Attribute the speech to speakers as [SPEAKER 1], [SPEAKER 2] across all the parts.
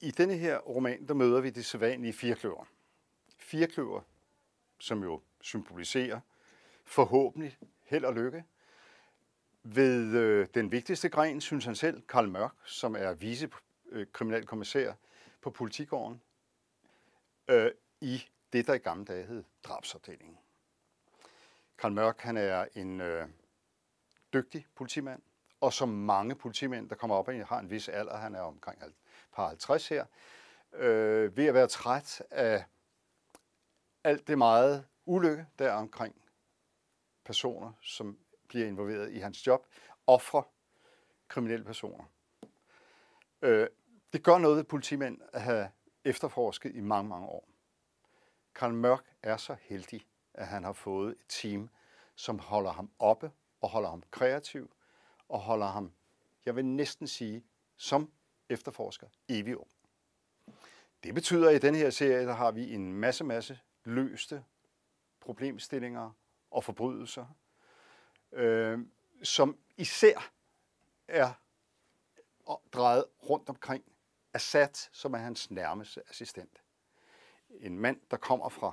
[SPEAKER 1] I denne her roman, der møder vi det sædvanlige firkløver. Firkløver, som jo symboliserer forhåbentlig held og lykke. Ved øh, den vigtigste gren, synes han selv, Karl Mørk, som er vicekriminalkommissær øh, på politigården, øh, i det, der i gamle dage hed drabsafdelingen. Karl Mørk, han er en øh, dygtig politimand, og som mange politimænd, der kommer op og har en vis alder, han er omkring par 50 her, øh, ved at være træt af alt det meget ulykke, der er omkring personer, som bliver involveret i hans job, ofre kriminelle personer. Øh, det gør noget ved politimænd at have efterforsket i mange, mange år. Karl Mørk er så heldig, at han har fået et team, som holder ham oppe og holder ham kreativ og holder ham, jeg vil næsten sige, som efterforsker evig ung. Det betyder, at i den her serie, der har vi en masse, masse løste problemstillinger og forbrydelser, øh, som især er drejet rundt omkring Assad, som er hans nærmeste assistent. En mand, der kommer fra,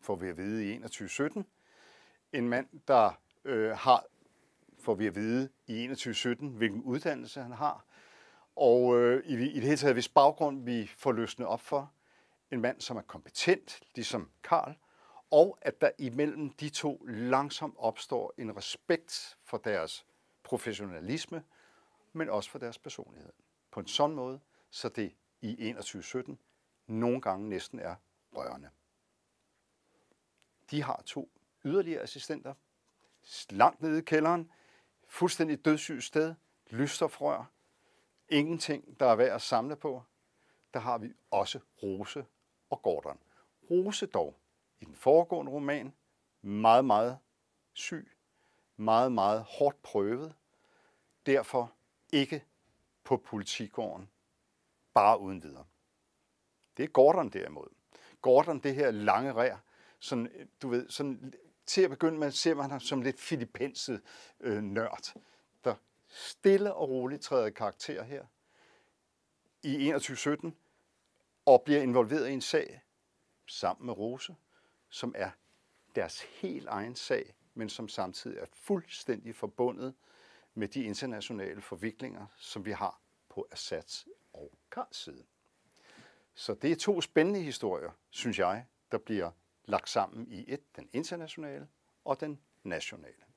[SPEAKER 1] får vi at vide i 2117, en mand, der øh, har får vi at vide i 2117, hvilken uddannelse han har, og øh, i, i det hele taget, hvis baggrund vi får løsnet op for, en mand, som er kompetent, ligesom Karl, og at der imellem de to langsomt opstår en respekt for deres professionalisme, men også for deres personlighed. På en sådan måde, så det i 2117 nogle gange næsten er rørende. De har to yderligere assistenter langt nede i kælderen, fuldstændig dødssygt sted, lysterfrør, ingenting, der er værd at samle på, der har vi også Rose og Gordon. Rose dog i den foregående roman, meget, meget syg, meget, meget hårdt prøvet, derfor ikke på politigården, bare uden videre. Det er Gordon derimod. Gordon, det her lange rær, sådan, du ved, sådan til at begynde med ser man ham som lidt filipenset øh, nørd, der stille og roligt træder karakter her i 2117 og bliver involveret i en sag sammen med Rose, som er deres helt egen sag, men som samtidig er fuldstændig forbundet med de internationale forviklinger, som vi har på Assads og Karls side. Så det er to spændende historier, synes jeg, der bliver lagt sammen i et, den internationale og den nationale.